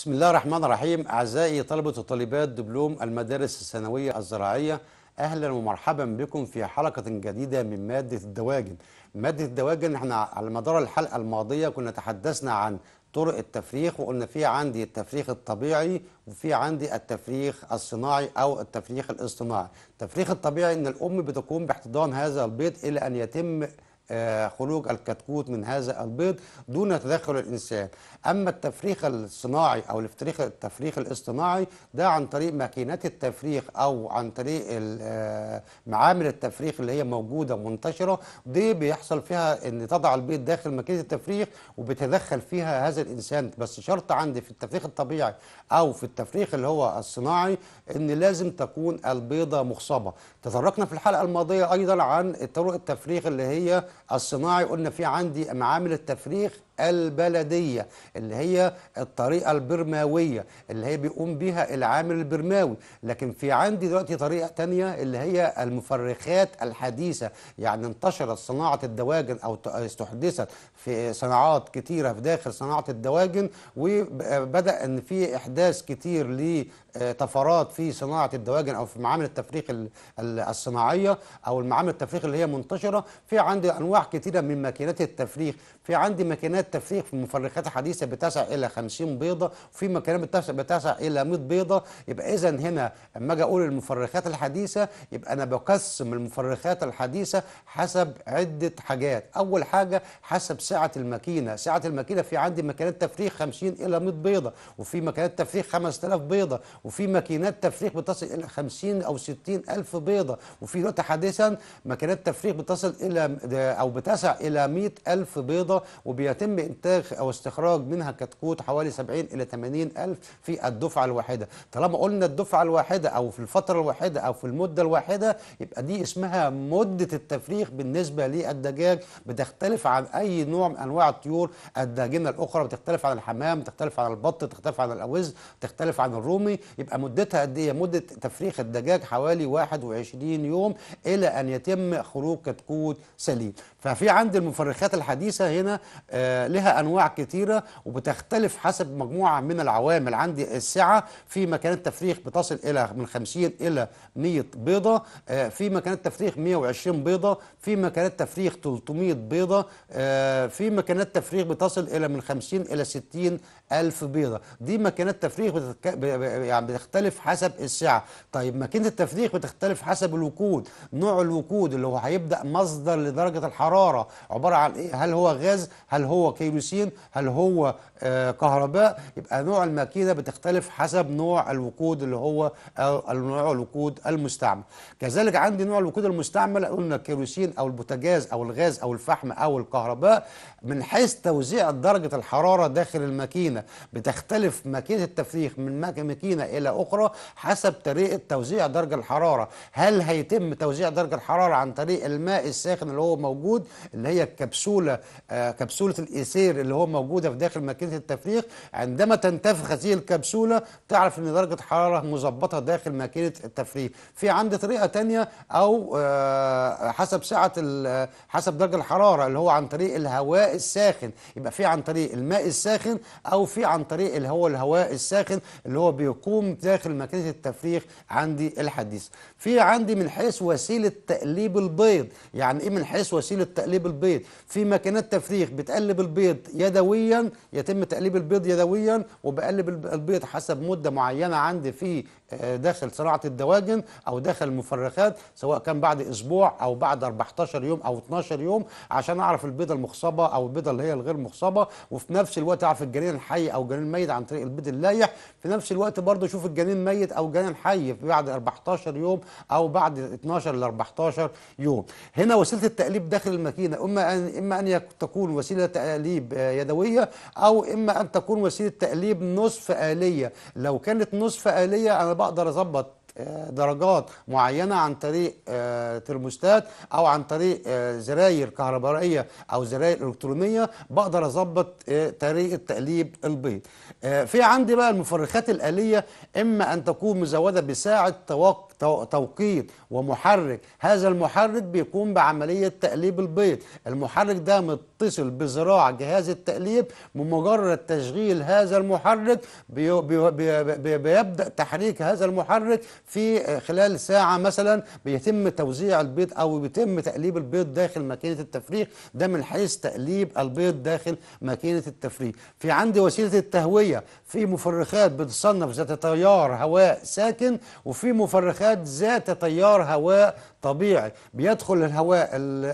بسم الله الرحمن الرحيم أعزائي طلبة وطالبات دبلوم المدارس الثانوية الزراعية أهلا ومرحبا بكم في حلقة جديدة من مادة الدواجن مادة الدواجن احنا على مدار الحلقة الماضية كنا تحدثنا عن طرق التفريخ وقلنا في عندي التفريخ الطبيعي وفي عندي التفريخ الصناعي او التفريخ الاصطناعي التفريخ الطبيعي ان الام بتقوم باحتضان هذا البيض الى ان يتم آه، خروج الكتكوت من هذا البيض دون تدخل الإنسان أما التفريخ الصناعي أو التفريخ, التفريخ الاصطناعي ده عن طريق ماكينات التفريخ أو عن طريق آه، معامل التفريخ اللي هي موجودة منتشرة دي بيحصل فيها أن تضع البيض داخل ماكينة التفريخ وبتدخل فيها هذا الإنسان بس شرط عندي في التفريخ الطبيعي أو في التفريخ اللي هو الصناعي أن لازم تكون البيضة مخصبة تطرقنا في الحلقة الماضية أيضا عن طرق التفريخ اللي هي الصناعي قلنا في عندي معامل التفريخ البلدية اللي هي الطريقة البرماوية اللي هي بيقوم بها العامل البرماوي لكن في عندي دلوقتي طريقة تانية اللي هي المفرخات الحديثة يعني انتشرت صناعة الدواجن أو استحدثت في صناعات كتيرة في داخل صناعة الدواجن وبدأ أن في إحداث كتير لطفرات في صناعة الدواجن أو في معامل التفريخ الصناعية أو المعامل التفريخ اللي هي منتشرة في عندي أنواع كتيرة من ماكينات التفريخ في عندي ماكينات التفريخ في المفرخات الحديثه بتسع الى 50 بيضه وفي مكان بتسع الى 100 بيضه يبقى اذا هنا اما اجي اقول المفرخات الحديثه يبقى انا بقسم المفرخات الحديثه حسب عده حاجات اول حاجه حسب سعه الماكينه سعه الماكينه في عندي ماكينات تفريخ 50 الى 100 بيضه وفي ماكينات تفريخ 5000 بيضه وفي ماكينات تفريخ بتصل الى 50 او 60 الف بيضه وفي نقطة حديثا ماكينات تفريخ بتصل الى آه، او بتسع الى 100 الف بيضه وبيتم انتاج او استخراج منها كتكوت حوالي 70 الى 80 الف في الدفعه الواحده طالما قلنا الدفعه الواحده او في الفتره الواحده او في المده الواحده يبقى دي اسمها مده التفريخ بالنسبه للدجاج بتختلف عن اي نوع من انواع الطيور الداجنه الاخرى بتختلف عن الحمام بتختلف عن البط بتختلف عن الاوز بتختلف عن الرومي يبقى مدتها قد ايه مده تفريخ الدجاج حوالي 21 يوم الى ان يتم خروج كتكوت سليم ففي عند المفرخات الحديثة هنا آه، لها أنواع كتيرة وبتختلف حسب مجموعة من العوامل عندي السعة في مكان التفريخ بتصل إلى من 50 إلى 100 آه، بيضة في مكان التفريخ 120 بيضة آه، في مكان التفريخ 300 بيضة في مكانات تفريخ بتصل إلى من 50 إلى 60 ألف بيضه دي ماكينات تفريغ بتتك... ب... يعني بتختلف حسب السعه طيب ماكينه التفريغ بتختلف حسب الوقود نوع الوقود اللي هو هيبدا مصدر لدرجه الحراره عباره عن ايه هل هو غاز هل هو كيروسين هل هو آه، كهرباء يبقى نوع الماكينه بتختلف حسب نوع الوقود اللي هو نوع الوقود المستعمل كذلك عندي نوع الوقود المستعمل قلنا الكيروسين او البوتاجاز او الغاز او الفحم او الكهرباء من حيث توزيع درجه الحراره داخل الماكينه بتختلف ماكينه التفريخ من ماكينه الى اخرى حسب طريقه توزيع درجه الحراره هل هيتم توزيع درجه الحراره عن طريق الماء الساخن اللي هو موجود اللي هي الكبسوله آه كبسوله الايثير اللي هو موجوده في داخل ماكينه انسجه التفريغ عندما تنتفخ هذه الكبسوله تعرف ان درجه حراره مظبطه داخل ماكينه التفريغ في عندي طريقه تانية او آه، حسب سعه آه، حسب درجه الحراره اللي هو عن طريق الهواء الساخن يبقى في عن طريق الماء الساخن او في عن طريق اللي هو الهواء الساخن اللي هو بيقوم داخل ماكينه التفريغ عندي الحديث في عندي من حيث وسيله تقليب البيض يعني ايه من حيث وسيله تقليب البيض في ماكينات تفريغ بتقلب البيض يدويا يتم تقليب البيض يدويا وبقلب البيض حسب مده معينه عندي في داخل صناعه الدواجن او داخل المفرخات سواء كان بعد اسبوع او بعد 14 يوم او 12 يوم عشان اعرف البيضه المخصبه او البيضه اللي هي الغير مخصبه وفي نفس الوقت اعرف الجنين الحي او الجنين الميت عن طريق البيض اللايح في نفس الوقت برضه اشوف الجنين ميت او الجنين حي بعد 14 يوم او بعد 12 ل 14 يوم هنا وسيله التقليب داخل الماكينه اما ان اما ان تكون وسيله تقليب آه، يدويه او اما ان تكون وسيله تقليب نصف اليه لو كانت نصف اليه انا بقدر اظبط آه، درجات معينه عن طريق آه، ترموستات او عن طريق آه، زراير كهربائيه او زراير الكترونيه بقدر اظبط طريقه تقليب البيض في عندي بقى المفرخات الاليه اما ان تكون مزوده بساعه توقيت ومحرك هذا المحرك بيقوم بعملية تقليب البيض المحرك ده يتصل بزراع جهاز التقليب بمجرد تشغيل هذا المحرك بيبدأ تحريك هذا المحرك في خلال ساعة مثلا بيتم توزيع البيض أو بيتم تقليب البيض داخل ماكينة التفريغ ده من حيث تقليب البيض داخل ماكينة التفريغ في عندي وسيلة التهوية في مفرخات بتصنف ذات تيار هواء ساكن وفي مفرخات ذات تيار هواء طبيعي بيدخل الهواء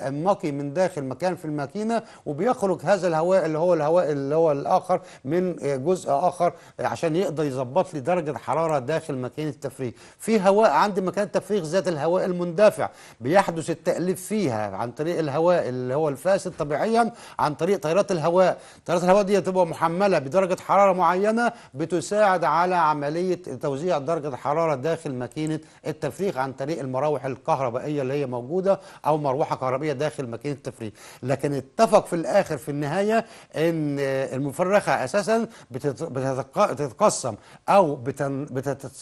النقي من داخل مكان في الماكينه وبيخرج هذا الهواء اللي هو الهواء اللي هو الاخر من جزء اخر عشان يقدر يظبط لي درجه حراره داخل ماكينه التفريغ في هواء عند مكان التفريغ ذات الهواء المندفع بيحدث التاليف فيها عن طريق الهواء اللي هو الفاسد طبيعيا عن طريق تيارات الهواء تيارات الهواء دي تبقى محمله بدرجه حراره معينه بتساعد على عمليه توزيع درجه الحراره داخل ماكينه التفريغ عن طريق المراوح الكهرباء الكهربائيه اللي هي موجوده او مروحه كهربائيه داخل ماكينه التفريغ لكن اتفق في الاخر في النهايه ان المفرخه اساسا بتتقسم او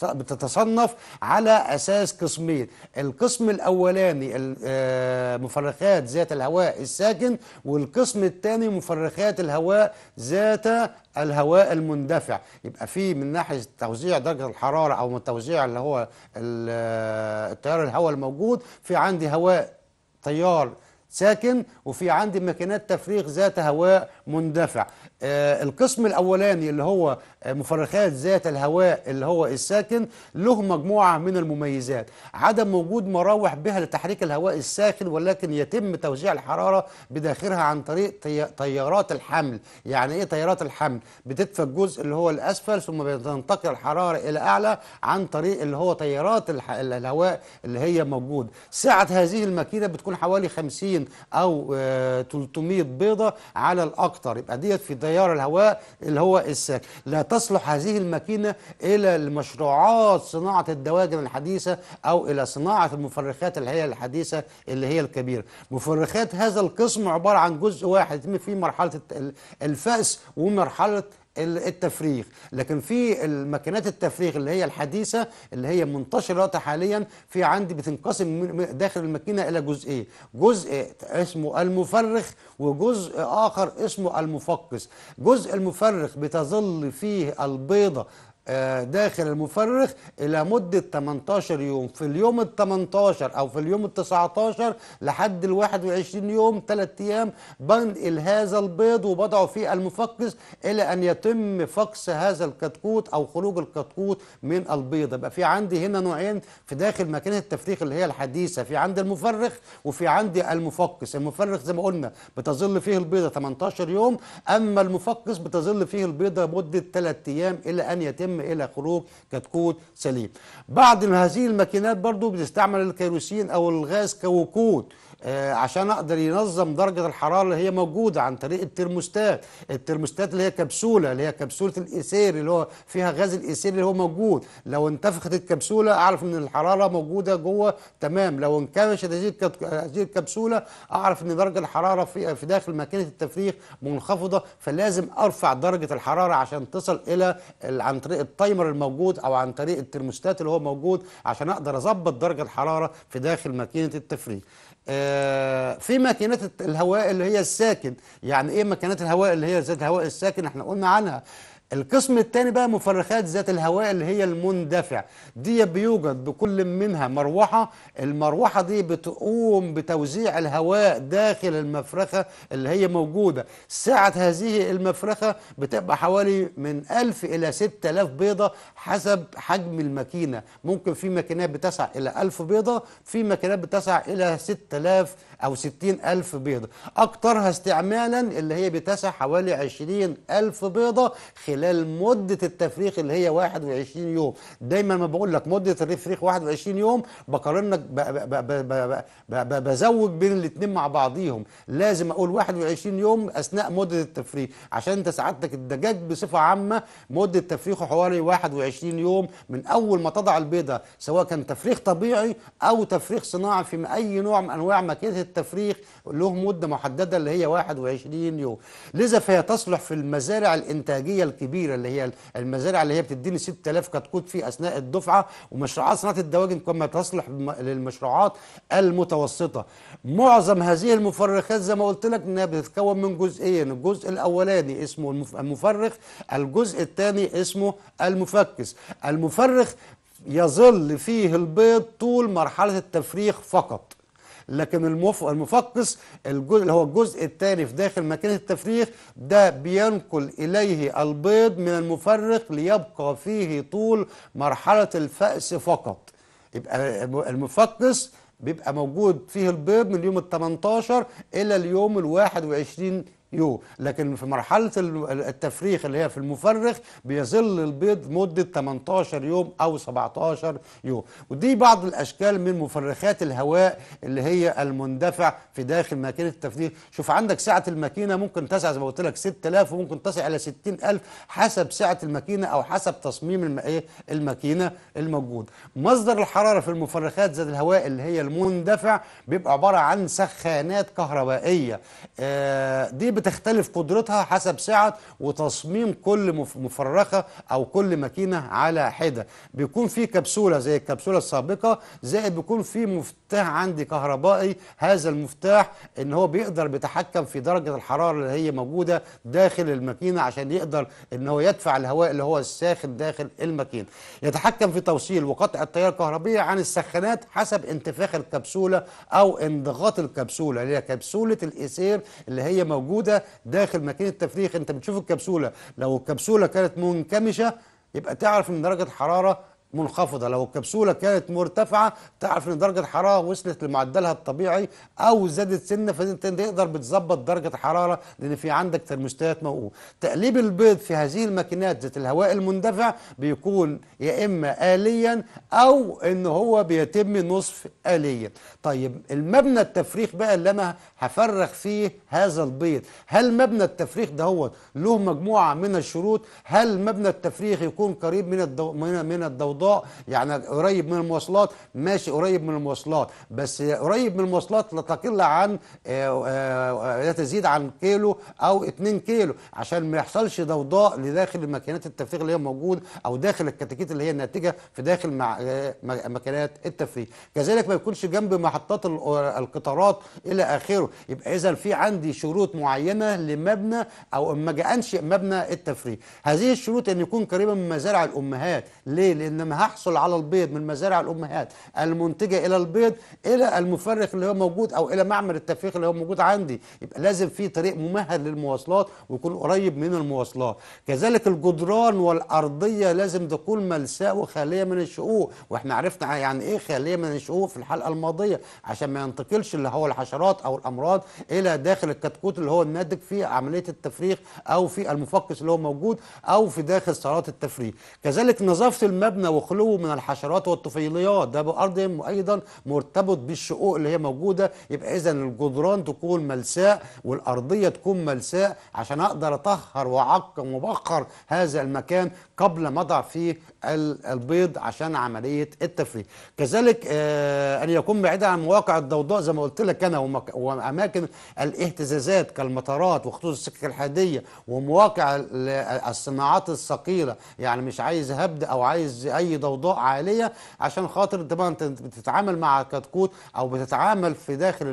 بتتصنف على اساس قسمين القسم الاولاني آه، مفرخات ذات الهواء الساكن والقسم الثاني مفرخات الهواء ذات الهواء المندفع يبقى في من ناحيه توزيع درجه الحراره او من توزيع اللي هو التيار الهواء الموجود في عندي هواء تيار ساكن وفي عندي ماكينات تفريغ ذات هواء مندفع آه، القسم الاولاني اللي هو آه، مفرخات ذات الهواء اللي هو الساكن له مجموعه من المميزات عدم وجود مراوح بها لتحريك الهواء الساخن ولكن يتم توزيع الحراره بداخلها عن طريق تيارات الحمل يعني ايه تيارات الحمل بتدفى الجزء اللي هو الاسفل ثم بتنتقل الحراره الى اعلى عن طريق اللي هو تيارات الهواء اللي هي موجود سعه هذه الماكينه بتكون حوالي 50 او 300 آه، بيضه على الاكثر يبقى ديت في تيار الهواء اللي هو الساك لا تصلح هذه الماكينة إلى المشروعات صناعة الدواجن الحديثة أو إلى صناعة المفرخات اللي هي الحديثة اللي هي الكبيرة مفرخات هذا القسم عبارة عن جزء واحد يتم فيه مرحلة الفأس ومرحلة التفريغ لكن في الماكينات التفريغ اللي هي الحديثه اللي هي منتشره حاليا في عندي بتنقسم داخل الماكينه الى جزئين جزء اسمه المفرخ وجزء اخر اسمه المفقس جزء المفرخ بتظل فيه البيضه آه، داخل المفرخ الى مده 18 يوم في اليوم ال 18 او في اليوم ال 19 لحد ال 21 يوم 3 ايام بنقل هذا البيض وبضعه في المفكس الى ان يتم فقس هذا الكتكوت او خروج الكتكوت من البيض يبقى في عندي هنا نوعين في داخل ماكينه التفريخ اللي هي الحديثه في عندي المفرخ وفي عندي المفكس المفرخ زي ما قلنا بتظل فيه البيضه 18 يوم اما المفكس بتظل فيه البيضه مده 3 ايام الى ان يتم يتم الى خروج كتكوت سليم بعض هذه الماكينات برضو بتستعمل الكيروسين او الغاز كوقود آه، عشان اقدر ينظم درجه الحراره اللي هي موجوده عن طريق الترموستات الترموستات اللي هي كبسوله اللي هي كبسوله الايثير اللي هو فيها غاز الايثير اللي هو موجود لو انتفخت الكبسوله اعرف ان الحراره موجوده جوه تمام لو انكمشت هذه الكبسوله اعرف ان درجه الحراره في في داخل ماكينه التفريغ منخفضه فلازم ارفع درجه الحراره عشان تصل الى عن طريق التايمر الموجود او عن طريق الترموستات اللي هو موجود عشان اقدر اظبط درجه الحراره في داخل ماكينه التفريغ آه، في ماكينات الهواء اللي هي الساكن يعني ايه ماكينات الهواء اللي هي ذات الهواء الساكن احنا قلنا عنها القسم الثاني بقى مفرخات ذات الهواء اللي هي المندفع دي بيوجد بكل منها مروحة المروحة دي بتقوم بتوزيع الهواء داخل المفرخة اللي هي موجودة سعة هذه المفرخة بتبقى حوالي من 1000 إلى 6000 بيضة حسب حجم الماكينة ممكن في ماكينات بتسع إلى 1000 بيضة في ماكينات بتسع إلى 6000 أو ستين ألف بيضة أكترها استعمالا اللي هي بتسع حوالي عشرين ألف بيضة خلال مدة التفريخ اللي هي 21 يوم دايما ما بقول لك مدة التفريخ 21 يوم بقارنك بزوج بين الاتنين مع بعضيهم لازم أقول 21 يوم أثناء مدة التفريخ عشان أنت سعادتك الدجاج بصفة عامة مدة تفريخه حوالي 21 يوم من أول ما تضع البيضة سواء كان تفريخ طبيعي أو تفريخ صناعي في أي نوع من أنواع ماكينة التفريخ له مدة محددة اللي هي 21 يوم لذا فهي تصلح في المزارع الإنتاجية الكبيرة اللي هي المزارع اللي هي بتديني 6000 كتكوت في أثناء الدفعة ومشروعات صناعة الدواجن كما تصلح للمشروعات المتوسطة معظم هذه المفرخات زي ما قلت لك إنها بتتكون من جزئين الجزء الأولاني اسمه المفرخ الجزء الثاني اسمه المفكس المفرخ يظل فيه البيض طول مرحلة التفريخ فقط لكن المفقس الجزء اللي هو الجزء الثاني في داخل ماكينه التفريخ ده بينقل اليه البيض من المفرق ليبقى فيه طول مرحله الفأس فقط يبقى المفقس بيبقى موجود فيه البيض من يوم ال 18 الى اليوم ال 21 يو لكن في مرحلة التفريخ اللي هي في المفرخ بيظل البيض مدة 18 يوم أو 17 يوم ودي بعض الأشكال من مفرخات الهواء اللي هي المندفع في داخل ماكينة التفريخ شوف عندك سعة الماكينة ممكن تسع زي ما قلت لك 6000 وممكن تصل إلى 60000 حسب سعة الماكينة أو حسب تصميم إيه، الماكينة الموجود مصدر الحرارة في المفرخات زي الهواء اللي هي المندفع بيبقى عبارة عن سخانات كهربائية آه، دي بتختلف قدرتها حسب سعة وتصميم كل مفرخة أو كل ماكينة على حدة بيكون في كبسولة زي الكبسولة السابقة زائد بيكون في مفتاح عندي كهربائي هذا المفتاح ان هو بيقدر بيتحكم في درجة الحرارة اللي هي موجودة داخل الماكينة عشان يقدر ان هو يدفع الهواء اللي هو الساخن داخل الماكينة يتحكم في توصيل وقطع التيار الكهربية عن السخانات حسب انتفاخ الكبسولة أو انضغاط الكبسولة اللي هي كبسولة الإيسير اللي هي موجودة موجوده داخل ماكينه التفريخ انت بتشوف الكبسوله لو الكبسوله كانت منكمشه يبقى تعرف ان درجه الحراره منخفضة لو الكبسولة كانت مرتفعة تعرف ان درجة الحرارة وصلت لمعدلها الطبيعي او زادت سنة فانت تقدر بتظبط درجة الحرارة لان في عندك ترمستات موقوف تقليب البيض في هذه الماكينات ذات الهواء المندفع بيكون يا اما آليا او ان هو بيتم نصف آليا طيب المبنى التفريخ بقى اللي انا هفرغ فيه هذا البيض هل مبنى التفريخ دهوت له مجموعة من الشروط هل مبنى التفريخ يكون قريب من الدو... من الضوضاء يعني قريب من المواصلات ماشي قريب من المواصلات بس قريب من المواصلات لا تقل عن آه، آه، لا تزيد عن كيلو او 2 كيلو عشان ما يحصلش ضوضاء لداخل الماكينات التفريغ اللي هي موجود او داخل الكتاكيت اللي هي الناتجه في داخل آه، مكينات ماكينات التفريغ كذلك ما يكونش جنب محطات القطارات الى اخره يبقى اذا في عندي شروط معينه لمبنى او ما انشئ مبنى التفريغ هذه الشروط ان يكون قريبا من مزارع الامهات ليه لان هحصل على البيض من مزارع الامهات المنتجه الى البيض الى المفرخ اللي هو موجود او الى معمل التفريخ اللي هو موجود عندي يبقى لازم في طريق ممهد للمواصلات ويكون قريب من المواصلات كذلك الجدران والارضيه لازم تكون ملساء وخاليه من الشقوق واحنا عرفنا يعني ايه خاليه من الشقوق في الحلقه الماضيه عشان ما ينتقلش اللي هو الحشرات او الامراض الى داخل الكتكوت اللي هو الناتج في عمليه التفريخ او في المفقس اللي هو موجود او في داخل صالات التفريخ كذلك نظافه المبنى وخلوه من الحشرات والطفيليات ده بأرضهم ايضا مرتبط بالشقوق اللي هي موجودة يبقى إذا الجدران تكون ملساء والأرضية تكون ملساء عشان أقدر أطهر وأعقم وبخر هذا المكان قبل ما أضع فيه البيض عشان عملية التفريغ كذلك آه أن يكون بعيدا عن مواقع الضوضاء زي ما قلت لك أنا وأماكن الاهتزازات كالمطارات وخطوط السكك الحديديه ومواقع الصناعات الثقيلة يعني مش عايز هبد أو عايز أي اي ضوضاء عاليه عشان خاطر طبعا انت بتتعامل مع كتكوت او بتتعامل في داخل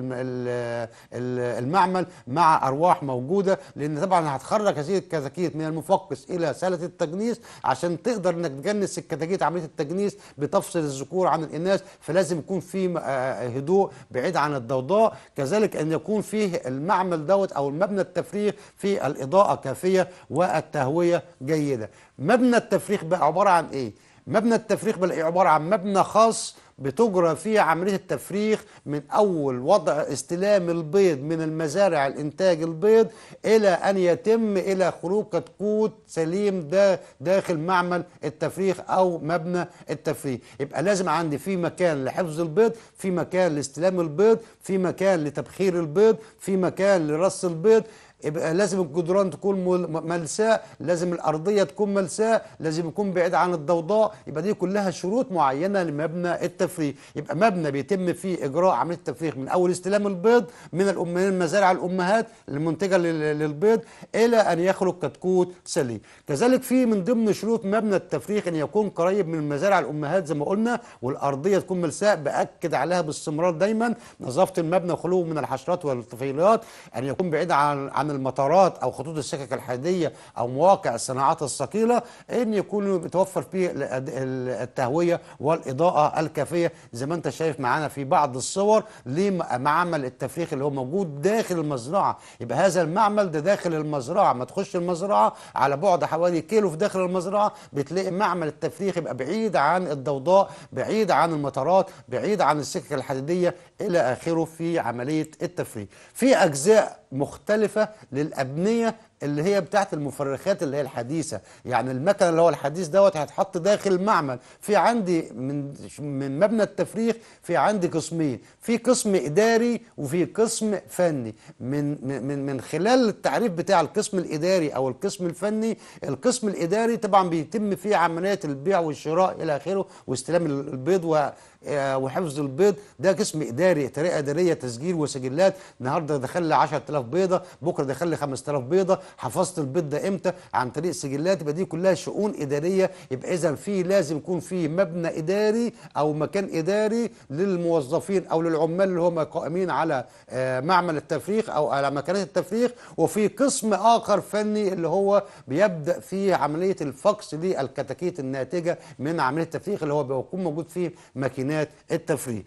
المعمل مع ارواح موجوده لان طبعا هتخرج هذه الكتاكيت من المفقس الى ساله التجنيس عشان تقدر انك تجنس الكتاكيت عمليه التجنيس بتفصل الذكور عن الاناث فلازم يكون في آه، آه، هدوء بعيد عن الضوضاء كذلك ان يكون فيه المعمل دوت او المبنى التفريغ فيه الاضاءه كافيه والتهويه جيده مبنى التفريغ بقى عباره عن ايه مبنى التفريخ عبارة عن مبنى خاص بتجرى فيه عملية التفريخ من أول وضع استلام البيض من المزارع الإنتاج البيض إلى أن يتم إلى خروج كتكوت سليم ده داخل معمل التفريخ أو مبنى التفريخ يبقى لازم عندي في مكان لحفظ البيض في مكان لاستلام البيض في مكان لتبخير البيض في مكان لرص البيض يبقى لازم الجدران تكون ملساء لازم الارضيه تكون ملساء لازم يكون بعيد عن الضوضاء يبقى دي كلها شروط معينه لمبنى التفريغ يبقى مبنى بيتم فيه اجراء عمليه التفريغ من اول استلام البيض من المزارع الامهات المنتجه للبيض الى ان يخرج كتكوت سليم كذلك في من ضمن شروط مبنى التفريغ ان يكون قريب من المزارع الامهات زي ما قلنا والارضيه تكون ملساء باكد عليها باستمرار دايما نظافه المبنى وخلوه من الحشرات والطفيليات ان يكون بعيد عن عن المطارات او خطوط السكك الحديديه او مواقع الصناعات الثقيله ان يكون بتوفر فيه التهويه والاضاءه الكافيه زي ما انت شايف معانا في بعض الصور لمعمل التفريخ اللي هو موجود داخل المزرعه يبقى هذا المعمل ده داخل المزرعه ما تخش المزرعه على بعد حوالي كيلو في داخل المزرعه بتلاقي معمل التفريخ يبقى بعيد عن الضوضاء بعيد عن المطارات بعيد عن السكك الحديديه الى اخره في عمليه التفريغ في اجزاء مختلفة للأبنية اللي هي بتاعت المفرخات اللي هي الحديثه يعني المكن اللي هو الحديث دوت هيتحط داخل معمل في عندي من من مبنى التفريخ في عندي قسمين في قسم اداري وفي قسم فني من من من خلال التعريف بتاع القسم الاداري او القسم الفني القسم الاداري طبعا بيتم فيه عمليات البيع والشراء الى اخره واستلام البيض و آه، وحفظ البيض ده قسم اداري طريقه اداريه تسجيل وسجلات النهارده دخل لي 10000 بيضه بكره دخل لي 5000 بيضه حفظت البيض ده امتى عن طريق سجلات يبقى دي كلها شؤون اداريه يبقى اذا في لازم يكون في مبنى اداري او مكان اداري للموظفين او للعمال اللي هم قائمين على آه، معمل التفريخ او على مكانات التفريخ وفي قسم اخر فني اللي هو بيبدا فيه عمليه الفقس للكتاكيت الناتجه من عمليه التفريخ اللي هو بيكون موجود فيه ماكينات التفريخ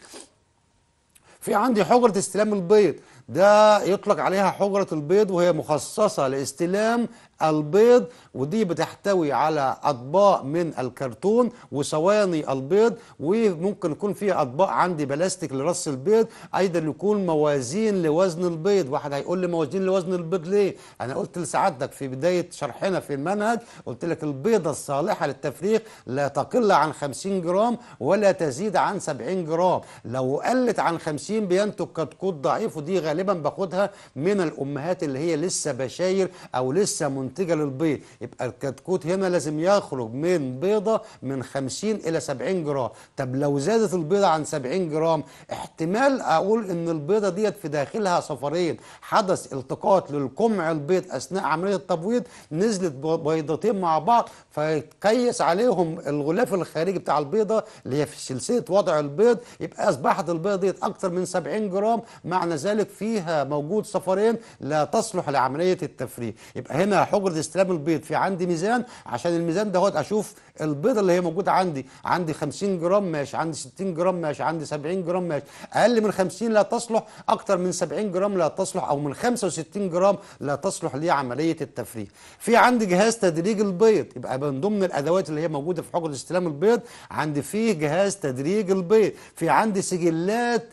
في عندي حجرة استلام البيض ده يطلق عليها حجرة البيض وهي مخصصة لاستلام البيض ودي بتحتوي على اطباق من الكرتون وصواني البيض وممكن يكون في اطباق عندي بلاستيك لرص البيض ايضا يكون موازين لوزن البيض واحد هيقول لي موازين لوزن البيض ليه انا قلت لسعادتك في بدايه شرحنا في المنهج قلت لك البيضه الصالحه للتفريق لا تقل عن 50 جرام ولا تزيد عن 70 جرام لو قلت عن 50 بينتج كتكوت ضعيف ودي غالبا باخدها من الامهات اللي هي لسه بشاير او لسه منتج منتجة للبيض يبقى الكتكوت هنا لازم يخرج من بيضة من 50 إلى 70 جرام طب لو زادت البيضة عن 70 جرام احتمال أقول إن البيضة ديت في داخلها صفرين حدث التقاط للقمع البيض أثناء عملية التبويض نزلت بيضتين مع بعض فيتقيس عليهم الغلاف الخارجي بتاع البيضة اللي هي في سلسلة وضع البيض يبقى أصبحت البيضة ديت أكثر من 70 جرام معنى ذلك فيها موجود صفرين لا تصلح لعملية التفريغ يبقى هنا حجره استلام البيض في عندي ميزان عشان الميزان دوت اشوف البيضه اللي هي موجوده عندي عندي 50 جرام ماشي عندي 60 جرام ماشي عندي 70 جرام ماشي اقل من 50 لا تصلح اكتر من 70 جرام لا تصلح او من 65 جرام لا تصلح لعمليه التفريغ في عندي جهاز تدريج البيض يبقى من ضمن الادوات اللي هي موجوده في حجره استلام البيض عندي فيه جهاز تدريج البيض في عندي سجلات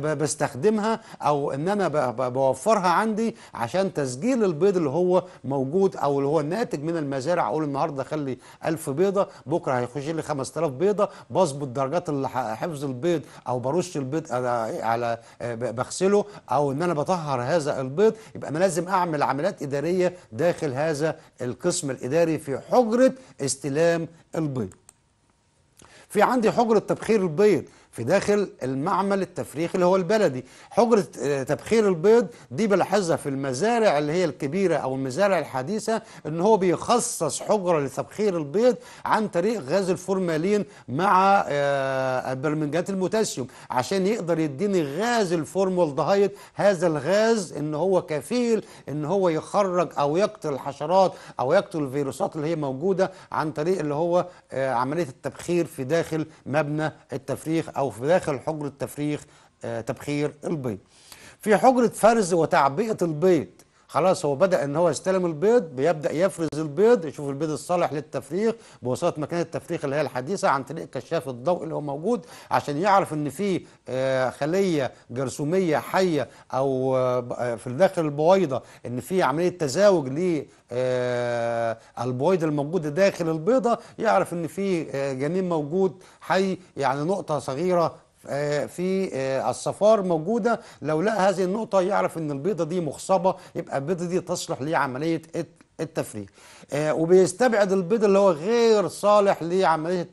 بستخدمها او ان انا بوفرها عندي عشان تسجيل البيض اللي هو موجود او اللي هو ناتج من المزارع اقول النهارده خلي 1000 بيضه بكره هيخش لي 5000 بيضه بظبط درجات حفظ البيض او برش البيض آه، آه، على آه، بغسله او ان انا بطهر هذا البيض يبقى انا لازم اعمل عمليات اداريه داخل هذا القسم الاداري في حجره استلام البيض في عندي حجره تبخير البيض في داخل المعمل التفريخ اللي هو البلدي حجرة آه، تبخير البيض دي بلاحظها في المزارع اللي هي الكبيرة أو المزارع الحديثة إن هو بيخصص حجرة لتبخير البيض عن طريق غاز الفورمالين مع آه، برمنجات الموتاسيوم عشان يقدر يديني غاز الفورمالدهايد هذا الغاز إن هو كفيل إن هو يخرج أو يقتل الحشرات أو يقتل الفيروسات اللي هي موجودة عن طريق اللي هو آه، عملية التبخير في داخل مبنى التفريخ أو أو في داخل حجرة تفريخ آه، تبخير البيض في حجرة فرز وتعبئة البيض خلاص هو بدا ان هو يستلم البيض بيبدا يفرز البيض يشوف البيض الصالح للتفريخ بواسطه ماكينه التفريخ اللي هي الحديثه عن طريق كشاف الضوء اللي هو موجود عشان يعرف ان في آه، خليه جرثوميه حيه او آه، في داخل البويضه ان في عمليه تزاوج ل آه، البويض الموجوده داخل البيضه يعرف ان في جنين موجود حي يعني نقطه صغيره آه، في آه، الصفار موجوده لو لقى هذه النقطه يعرف ان البيضه دي مخصبه يبقى البيضه دي تصلح لعمليه التفريغ آه وبيستبعد البيض اللي هو غير صالح لعمليه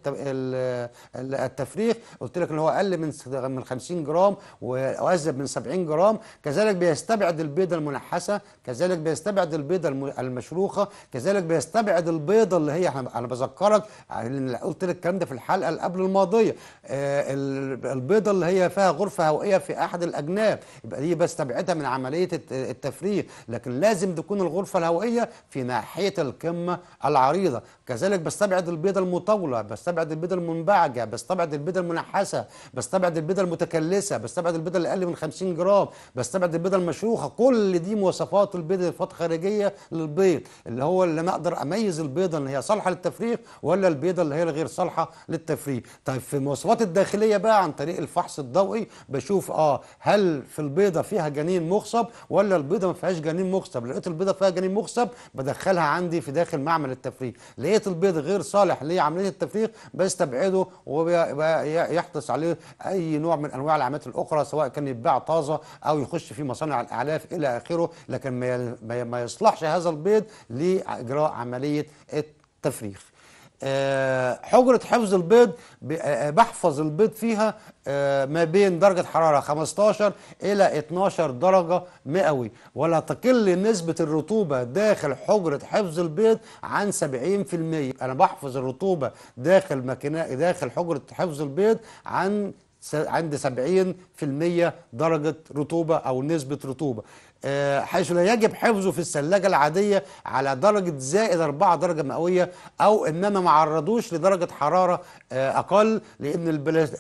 التفريغ قلت لك اللي هو اقل من من 50 جرام وازيد من 70 جرام كذلك بيستبعد البيضه المنحسه كذلك بيستبعد البيضه المشروخه كذلك بيستبعد البيضه اللي هي انا بذكرك قلت لك الكلام ده في الحلقه اللي قبل الماضيه آه البيضه اللي هي فيها غرفه هوائيه في احد الاجناب يبقى دي بستبعدها من عمليه التفريغ لكن لازم تكون الغرفه الهوائيه في ناحية القمة العريضة كذلك بستبعد البيضة المطولة بستبعد البيضة المنبعجة بستبعد البيضة المنحسة بستبعد البيضة المتكلسة بستبعد البيضة اللي أقل من 50 جرام بستبعد البيضة المشروخة كل دي مواصفات البيضة الفات خارجية للبيض اللي هو اللي أنا أقدر أميز البيضة اللي هي صالحة للتفريغ ولا البيضة اللي هي غير صالحة للتفريغ طيب في المواصفات الداخلية بقى عن طريق الفحص الضوئي بشوف اه هل في البيضة فيها جنين مخصب ولا البيضة ما فيهاش جنين مخصب لقيت البيضة فيها جنين مخصب بدخلها عندي في داخل معمل التفريغ لقيت البيض غير صالح لعمليه التفريغ بستبعده ويحدث عليه اي نوع من انواع العمليات الاخرى سواء كان يتباع طازه او يخش في مصانع الاعلاف الى اخره لكن ما يصلحش هذا البيض لاجراء عمليه التفريخ آه، حجرة حفظ البيض آه، آه، بحفظ البيض فيها ما بين درجة حرارة 15 إلى 12 درجة مئوي ولا تقل نسبة الرطوبة داخل حجرة حفظ البيض عن 70% أنا بحفظ الرطوبة داخل ماكينة داخل حجرة حفظ البيض عن عند 70% درجة رطوبة أو نسبة رطوبة آه، حيث لا يجب حفظه في الثلاجة العادية على درجة زائد 4 درجة مئوية أو إنما ما عرضوش لدرجة حرارة آه، أقل لأن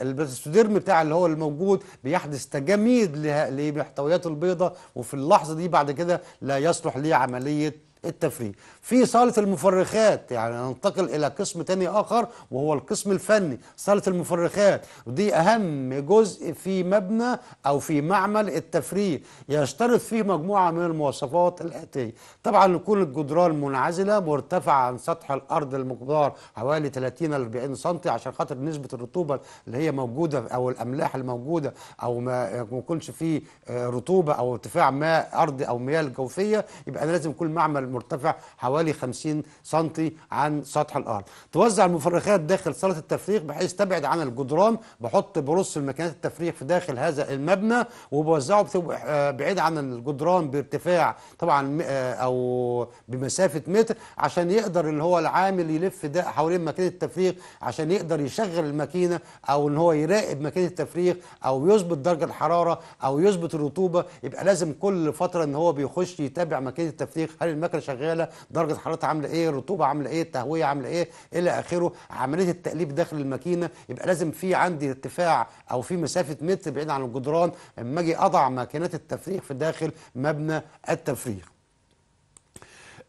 البلاستوديرم بتاع اللي هو الموجود بيحدث تجميد لمحتويات البيضة وفي اللحظة دي بعد كده لا يصلح لعملية عملية التفريغ في صاله المفرخات يعني ننتقل الى قسم تاني اخر وهو القسم الفني صاله المفرخات ودي اهم جزء في مبنى او في معمل التفريغ يشترط فيه مجموعه من المواصفات الاتيه طبعا تكون الجدران منعزلة مرتفعه عن سطح الارض لمقدار حوالي 30 ل 40 سم عشان خاطر نسبه الرطوبه اللي هي موجوده او الاملاح الموجوده او ما يكونش فيه آه، رطوبه او ارتفاع ماء ارضي او مياه جوفيه يبقى انا لازم كل معمل مرتفع حوالي 50 سم عن سطح الارض توزع المفرخات داخل صاله التفريغ بحيث تبعد عن الجدران بحط برص المكنات التفريغ في داخل هذا المبنى وبوزعه آه، بعيد عن الجدران بارتفاع طبعا آه، او بمسافه متر عشان يقدر اللي هو العامل يلف ده حوالين ماكينه التفريغ عشان يقدر يشغل الماكينه او ان هو يراقب ماكينه التفريغ او يظبط درجه الحراره او يظبط الرطوبه يبقى لازم كل فتره ان هو بيخش يتابع ماكينه التفريغ هل المكنه شغاله درجه حرارتها عامله ايه الرطوبه عامله ايه التهويه عامله ايه الى اخره عمليه التقليب داخل الماكينه يبقى لازم في عندي ارتفاع او في مسافه متر بعيد عن الجدران لما اجي اضع ماكينات التفريغ في داخل مبنى التفريغ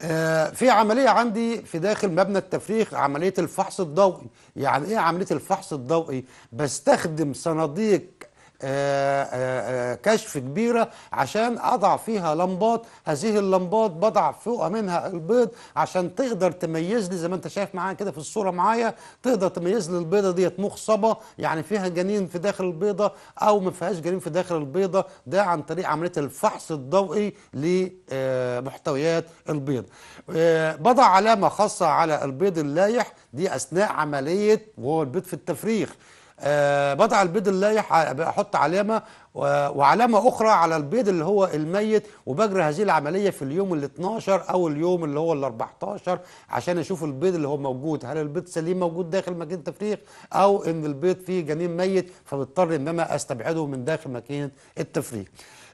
آه، في عملية عندي في داخل مبنى التفريغ عملية الفحص الضوئي يعني ايه عملية الفحص الضوئي بستخدم صناديق آه، آه، آه، كشف كبيرة عشان أضع فيها لمبات هذه اللمبات بضع فوق منها البيض عشان تقدر تميز لي زي ما أنت شايف معايا كده في الصورة معايا تقدر تميز لي البيضة ديت مخصبة يعني فيها جنين في داخل البيضة أو ما فيهاش جنين في داخل البيضة ده عن طريق عملية الفحص الضوئي لمحتويات البيض بضع علامة خاصة على البيض اللايح دي أثناء عملية وهو البيض في التفريخ آه، بضع البيض اللايح بحط علامة وعلامة أخرى على البيض اللي هو الميت وبجري هذه العملية في اليوم ال 12 أو اليوم اللي هو ال 14 عشان أشوف البيض اللي هو موجود هل البيض سليم موجود داخل ماكينة التفريغ أو إن البيض فيه جنين ميت فبضطر إن أنا أستبعده من داخل ماكينة التفريغ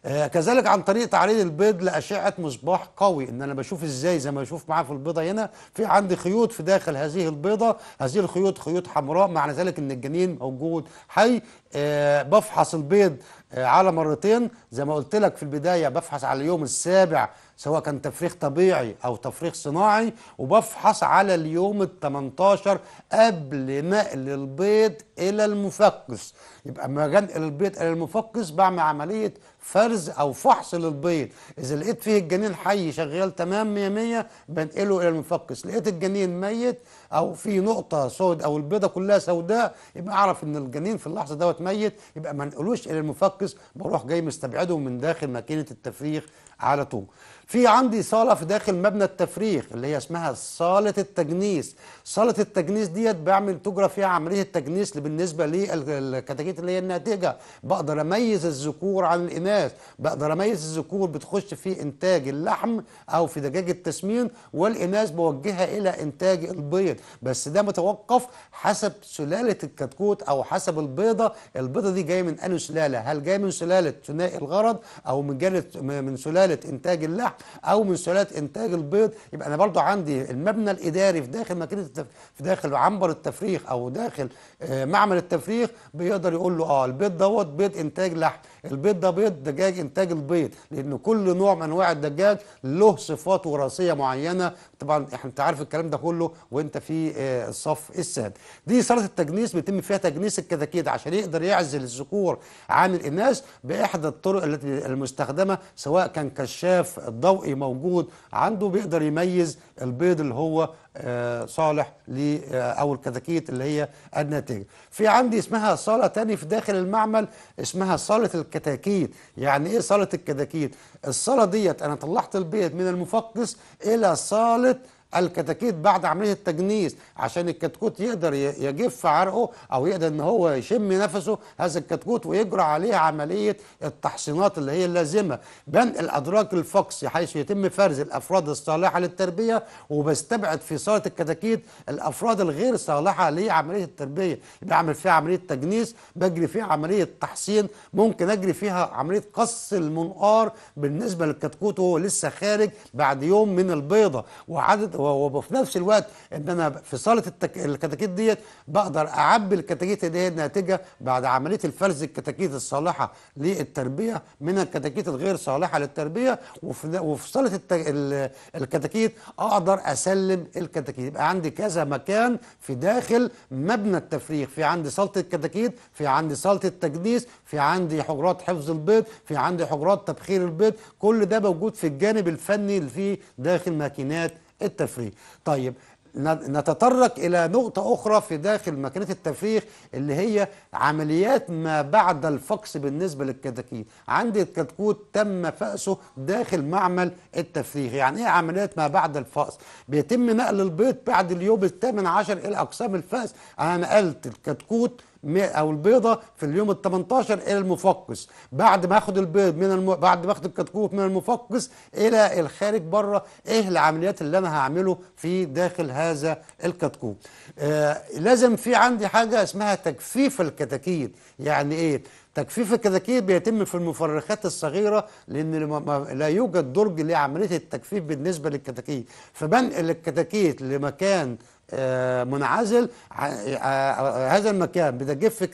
آه كذلك عن طريق تعريض البيض لأشعة مصباح قوي إن أنا بشوف إزاي زي ما بشوف معاه في البيضة هنا في عندي خيوط في داخل هذه البيضة هذه الخيوط خيوط حمراء معنى ذلك إن الجنين موجود حي آه، بفحص البيض آه، على مرتين زي ما قلت لك في البداية بفحص على اليوم السابع سواء كان تفريخ طبيعي أو تفريخ صناعي وبفحص على اليوم ال 18 قبل نقل البيض إلى المفقس يبقى ما جنقل البيض إلى المفقس بعمل عملية فرز أو فحص للبيض إذا لقيت فيه الجنين حي شغال تمام 100 100 بنقله إلى المفقس لقيت الجنين ميت او في نقطه سود او البيضه كلها سوداء يبقى اعرف ان الجنين في اللحظه دوت ميت يبقى ما نقولوش الى المفكس بروح جاي مستبعده من داخل ماكينه التفريغ على طول في عندي صاله في داخل مبنى التفريغ اللي هي اسمها صاله التجنيس صاله التجنيس ديت بعمل تجرى فيها عمليه التجنيس بالنسبه للكتاكيت اللي هي الناتجه بقدر اميز الذكور عن الاناث بقدر اميز الذكور بتخش في انتاج اللحم او في دجاج التسمين والاناث بوجهها الى انتاج البيض بس ده متوقف حسب سلاله الكتكوت او حسب البيضه البيضه دي جايه من انهي سلاله هل جايه من سلاله ثنائي الغرض او من من سلاله انتاج اللحم او من سلالات انتاج البيض يبقى انا برضو عندي المبنى الاداري في داخل ماكينه التف... في داخل عنبر التفريخ او داخل آه، معمل التفريخ بيقدر يقول له اه البيض دوت بيض انتاج لحم البيض ده بيض دجاج انتاج البيض لان كل نوع من انواع الدجاج له صفات وراثيه معينه طبعا انت عارف الكلام ده كله وانت في آه، الصف السادس دي صاله التجنيس بيتم فيها تجنيس الكتاكيت عشان يقدر يعزل الذكور عن الاناث باحدى الطرق التي المستخدمه سواء كان كشاف ضوئي موجود عنده بيقدر يميز البيض اللي هو آه، صالح آه، او الكتاكيت اللي هي الناتجه في عندي اسمها صاله تاني في داخل المعمل اسمها صاله الكتاكيت يعني ايه صاله الكتاكيت الصاله ديت انا طلعت البيض من المفقس الى صاله الكتاكيت بعد عمليه التجنيس عشان الكتكوت يقدر يجف عرقه او يقدر ان هو يشم نفسه هذا الكتكوت ويجرى عليه عمليه التحصينات اللي هي اللازمه بين الادراك الفقسي حيث يتم فرز الافراد الصالحه للتربيه وبستبعد في صاله الكتاكيت الافراد الغير صالحه لعمليه التربيه بعمل فيها عمليه تجنيس بجري فيها عمليه تحصين ممكن اجري فيها عمليه قص المنقار بالنسبه للكتكوت وهو لسه خارج بعد يوم من البيضه وعدد وفي نفس الوقت ان انا في صاله التك... الكتاكيت ديت بقدر اعبي الكتاكيت اللي هي ناتجه بعد عمليه الفرز الكتاكيت الصالحه للتربيه من الكتاكيت الغير صالحه للتربيه وفي, وفي صاله الت... الكتاكيت اقدر اسلم الكتاكيت يبقى عندي كذا مكان في داخل مبنى التفريغ في عندي صاله الكتاكيت في عندي صاله التجنيس في عندي حجرات حفظ البيض في عندي حجرات تبخير البيض كل ده موجود في الجانب الفني اللي فيه داخل ماكينات التفريغ طيب نتطرق إلى نقطة أخرى في داخل مكانة التفريغ اللي هي عمليات ما بعد الفقس بالنسبة للكتاكيت عندي الكتكوت تم فقسه داخل معمل التفريغ يعني إيه عمليات ما بعد الفقس بيتم نقل البيض بعد اليوم الثامن عشر إلى أقسام الفقس أنا نقلت الكتكوت او البيضه في اليوم ال 18 الى المفقس بعد ما اخد البيض من الم... بعد ما اخد الكتكوت من المفقس الى الخارج بره ايه العمليات اللي انا هعمله في داخل هذا الكتكوت آه لازم في عندي حاجه اسمها تجفيف الكتاكيت يعني ايه تجفيف الكتاكيت بيتم في المفرخات الصغيره لان لا يوجد درج لعمليه التجفيف بالنسبه للكتاكيت فبنقل الكتاكيت لمكان آه، منعزل آه، هذا المكان بتجف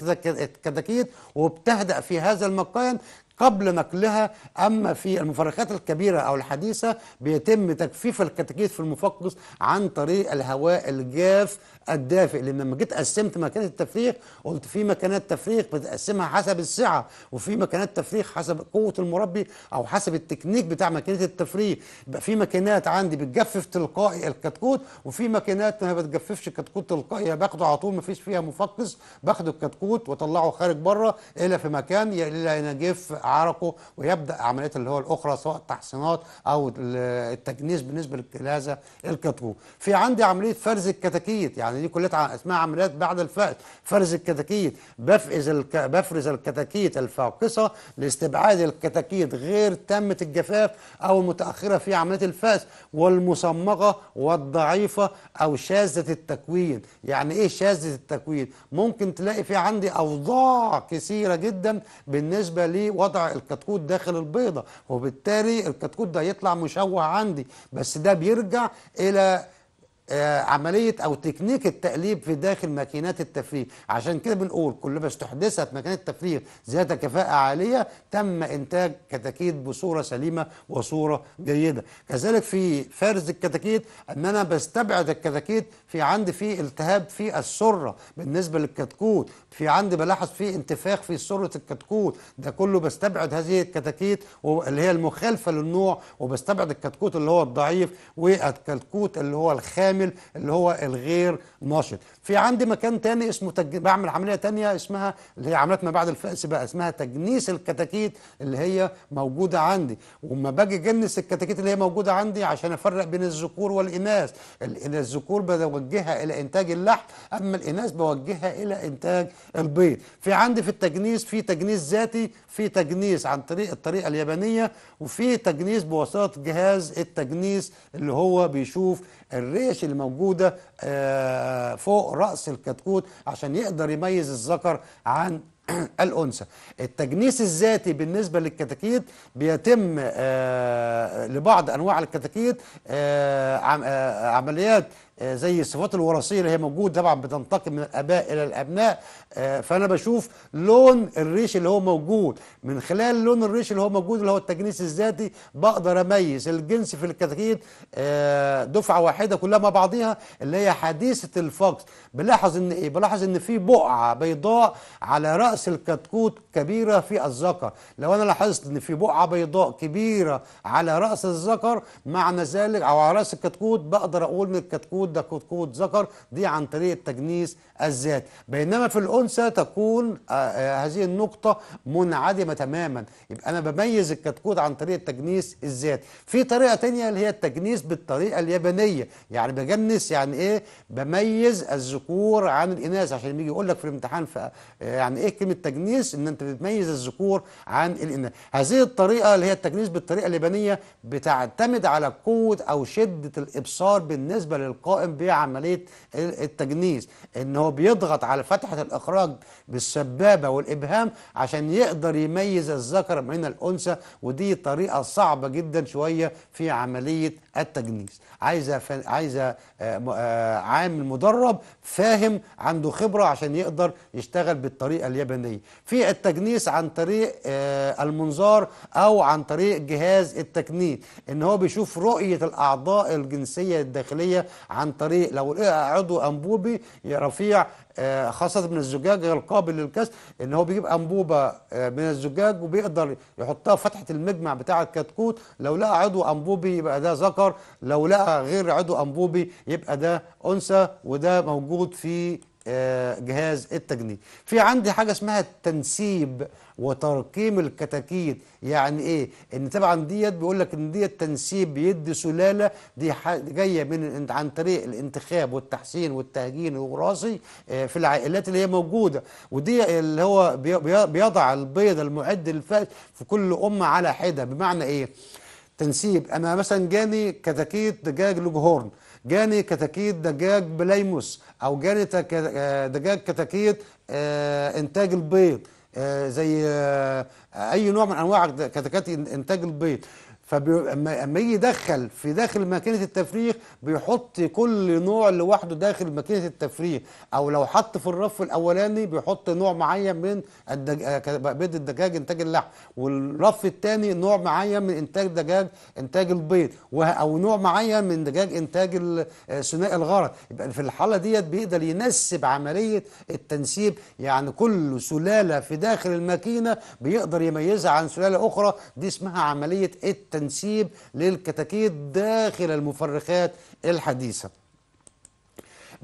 كتاكيت وبتهدأ في هذا المكان قبل نقلها أما في المفرخات الكبيرة أو الحديثة بيتم تجفيف الكتاكيت في المفقس عن طريق الهواء الجاف الدافئ لأن لما جيت قسمت مكانات التفريخ قلت في مكانات تفريخ بتقسمها حسب السعة وفي مكانات تفريخ حسب قوة المربي أو حسب التكنيك بتاع ماكينة التفريخ يبقى في مكانات عندي بتجفف تلقائي الكتكوت وفي مكانات ما بتجففش الكتكوت تلقائي يعني باخده على طول ما فيش فيها مفقس باخد الكتكوت واطلعه خارج بره إلا في مكان إلا ينجف عرقه ويبدا عمليه اللي هو الاخرى سواء التحصينات او التجنيس بالنسبه لهذا الكتكوت في عندي عمليه فرز الكتاكيت يعني دي كلها اسمها عمليات بعد الفقد فرز الكتاكيت بفرز الك... بفرز الكتاكيت الفاقصه لاستبعاد الكتاكيت غير تامه الجفاف او المتاخره في عمليه الفاس والمصمغه والضعيفه او شاذه التكوين يعني ايه شاذه التكوين ممكن تلاقي في عندي اوضاع كثيره جدا بالنسبه لوضع وضع الكتكوت داخل البيضه وبالتالي الكتكوت ده يطلع مشوه عندي بس ده بيرجع الى آه، عملية أو تكنيك التقليب في داخل ماكينات التفريغ عشان كده بنقول كل ما استحدثت ماكينات التفريغ ذات كفاءة عالية تم إنتاج كتاكيت بصورة سليمة وصورة جيدة كذلك في فرز الكتاكيت أن أنا بستبعد الكتاكيت في عندي في التهاب في السرة بالنسبة للكتكوت في عندي بلاحظ في انتفاخ في سرة الكتكوت ده كله بستبعد هذه الكتاكيت اللي هي المخالفة للنوع وبستبعد الكتكوت اللي هو الضعيف والكتكوت اللي هو الخام الكامل اللي هو الغير نشط في عندي مكان تاني اسمه تج... بعمل عمليه تانية اسمها اللي هي عمليات ما بعد الفأس بقى اسمها تجنيس الكتاكيت اللي هي موجوده عندي وما باجي اجنس الكتاكيت اللي هي موجوده عندي عشان افرق بين الذكور والاناث الذكور بوجهها الى انتاج اللحم اما الاناث بوجهها الى انتاج البيض في عندي في التجنيس في تجنيس ذاتي في تجنيس عن طريق الطريقه اليابانيه وفي تجنيس بواسطه جهاز التجنيس اللي هو بيشوف الريش اللي موجوده آه، فوق رأس الكتكوت عشان يقدر يميز الذكر عن الأنثى التجنيس الذاتي بالنسبة للكتاكيت بيتم آه، لبعض أنواع الكتاكيت آه، آه، عمليات آه، زي الصفات الوراثيه اللي هي موجوده طبعا بتنتقل من الاباء الى الابناء آه، فانا بشوف لون الريش اللي هو موجود من خلال لون الريش اللي هو موجود اللي هو التجنيس الذاتي بقدر اميز الجنس في الكتاكيت آه، دفعه واحده كلها مع بعضيها اللي هي حديثه الفقس بلاحظ ان ايه بلاحظ ان في بقعه بيضاء على راس الكتكوت كبيره في الذكر لو انا لاحظت ان في بقعه بيضاء كبيره على راس الذكر معنى ذلك او على راس الكتكوت بقدر اقول ان الكتكوت كود ده كود ذكر دي عن طريق التجنيس الذاتي بينما في الأنثى تكون آه، آه، هذه النقطة منعدمة تماما يبقى أنا بميز الكتكوت عن طريق التجنيس الذاتي في طريقة تانية اللي هي التجنيس بالطريقة اليابانية يعني بجنس يعني إيه بميز الذكور عن الإناث عشان يجي يقول لك في الامتحان آه، يعني إيه كلمة تجنيس إن أنت بتميز الذكور عن الإناث هذه الطريقة اللي هي التجنيس بالطريقة اليابانية بتعتمد على قوة أو شدة الإبصار بالنسبة للقارئ قائم بيه عمليه التجنيس ان هو بيضغط على فتحه الاخراج بالسبابه والابهام عشان يقدر يميز الذكر من الانثى ودي طريقه صعبه جدا شويه في عمليه التجنيس عايزه ف... عايزه آه، آه، عامل مدرب فاهم عنده خبره عشان يقدر يشتغل بالطريقه اليابانيه في التجنيس عن طريق آه، المنظار او عن طريق جهاز التكنيك ان هو بيشوف رؤيه الاعضاء الجنسيه الداخليه عن طريق لو لقى عضو انبوبي رفيع آه، خاصة من الزجاج القابل للكسر ان هو بيجيب انبوبة آه، من الزجاج وبيقدر يحطها في فتحة المجمع بتاع الكتكوت لو لقى عضو انبوبي يبقى ده ذكر لو لقى غير عضو انبوبي يبقى ده انثى وده موجود في آه، جهاز التجنيد في عندي حاجة اسمها التنسيب وترقيم الكتاكيت يعني ايه ان طبعا ديت بيقول لك ان ديت تنسيب بيدي سلاله دي جايه من عن طريق الانتخاب والتحسين والتهجين الوراثي آه، في العائلات اللي هي موجوده ودي اللي هو بيضع البيض المعد للفأس في كل امه على حده بمعنى ايه تنسيب انا مثلا جاني كتاكيت دجاج لوج جاني كتاكيت دجاج بليموس او جاني آه، دجاج كتاكيت آه، انتاج البيض آه، زي آه، اي نوع من انواع كتكات انتاج البيض فاما يدخل في داخل ماكينه التفريغ بيحط كل نوع لوحده داخل ماكينه التفريغ او لو حط في الرف الاولاني بيحط نوع معين من آه، بيض الدجاج انتاج اللحم والرف الثاني نوع معين من انتاج دجاج انتاج البيض او نوع معين من دجاج انتاج آه، ثنائي الغرض يبقى في الحاله ديت بيقدر ينسب عمليه التنسيب يعني كل سلاله في داخل الماكينه بيقدر يميزها عن سلاله اخرى دي اسمها عمليه التنسيب تنسيب للكتاكيت داخل المفرخات الحديثة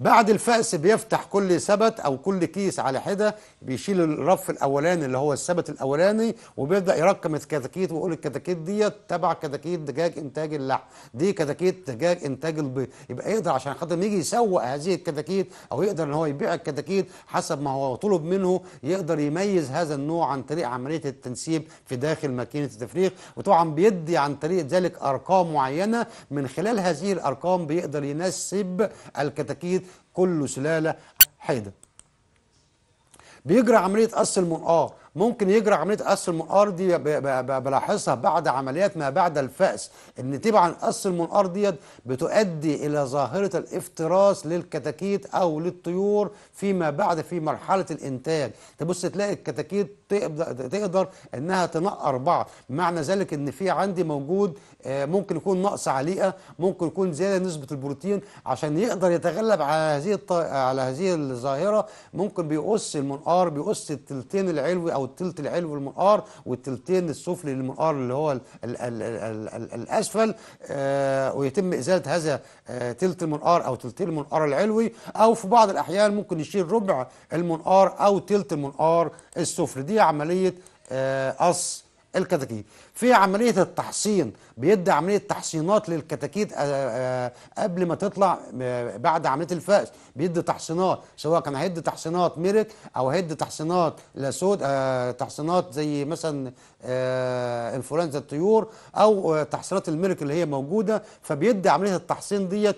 بعد الفأس بيفتح كل سبت أو كل كيس على حدة بيشيل الرف الأولاني اللي هو السبت الأولاني وبيبدأ يرقم الكتاكيت ويقول الكتاكيت ديت تبع كتاكيت دجاج إنتاج اللحم دي كتاكيت دجاج إنتاج البيض يبقى يقدر عشان خاطر يجي يسوق هذه الكتاكيت أو يقدر إن هو يبيع الكتاكيت حسب ما هو طلب منه يقدر يميز هذا النوع عن طريق عملية التنسيب في داخل ماكينة التفريغ وطبعا بيدي عن طريق ذلك أرقام معينة من خلال هذه الأرقام بيقدر ينسب الكتاكيت كل سلاله حيدة بيجرى عمليه قص المنقار آه، ممكن يجرى عمليه قص المنقار دي بلاحظها بعد عمليات ما بعد الفأس ان طبعا قص المنقار ديت بتؤدي الى ظاهره الافتراس للكتاكيت او للطيور فيما بعد في مرحله الانتاج تبص تلاقي الكتاكيت تقدر انها تنقر بعض معنى ذلك ان في عندي موجود آه، ممكن يكون نقص عليئه ممكن يكون زياده نسبه البروتين عشان يقدر يتغلب على هذه الط... على هذه الظاهره ممكن بيقص المنقار بيقص التلتين العلوي او التلت العلوي للمنقار والتلتين السفلي للمنقار اللي هو ال... ال... ال... ال... ال... الاسفل آه ويتم ازاله هذا آه تلت المنقار او تلتين المنقار العلوي او في بعض الاحيان ممكن يشيل ربع المنقار او تلت المنقار السفلي دي وهي عمليه آه، قص الكتاكيت في عمليه التحصين بيدي عمليه تحصينات للكتاكيت آه، آه، قبل ما تطلع آه، بعد عمليه الفاس بيدي تحصينات سواء كان هيدي تحصينات ميرك او هيدي تحصينات لسود تحصينات زي مثلا انفلونزا الطيور او تحصينات الميرك اللي هي موجوده فبيدي عمليه التحصين ديت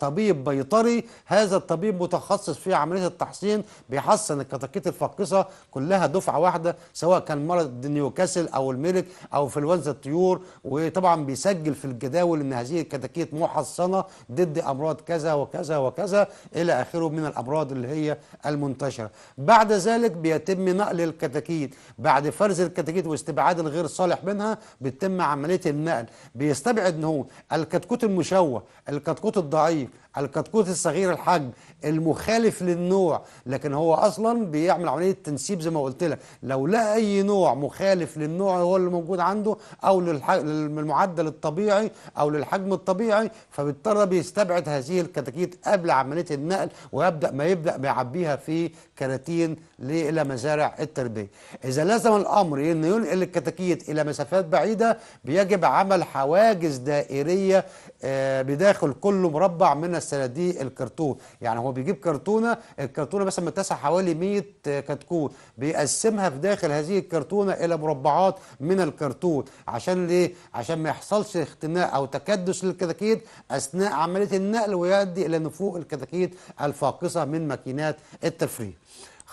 طبيب بيطري هذا الطبيب متخصص في عمليه التحصين بيحصن الكتاكيت الفقصة كلها دفعه واحده سواء كان مرض نيوكاسل او الميرك او في الوزة الطيور وطبعا بيسجل في الجداول ان هذه الكتاكيت محصنه ضد امراض كذا وكذا وكذا الى اخره من الامراض اللي هي المنتشره بعد ذلك بيتم نقل الكتاكيت بعد فرز الكتاكيت واستبعاد الغير صالح منها بتتم عمليه النقل بيستبعد نهون الكتكوت المشوه الكتكوت الضعيف الكتكوت الصغير الحجم المخالف للنوع لكن هو اصلا بيعمل عمليه تنسيب زي ما قلت لك لو لا اي نوع مخالف للنوع هو اللي موجود عنده او للمعدل الطبيعي او للحجم الطبيعي فبيضطر بيستبعد هذه الكتاكيت قبل عمليه النقل ويبدا ما يبدا بيعبيها في كراتين الى مزارع التربيه اذا لزم الامر انه ينقل الكتاكيت الى مسافات بعيده بيجب عمل حواجز دائريه آه، بداخل كل مربع من الصناديق الكرتون يعني هو بيجيب كرتونه الكرتونه مثلا متسع حوالي 100 كتكوت بيقسمها في داخل هذه الكرتونه الى مربعات من الكرتون عشان ليه عشان ما يحصلش اختناق او تكدس للكتاكيت اثناء عمليه النقل ويؤدي الى نفوق الكتاكيت الفاقصه من ماكينات التفريغ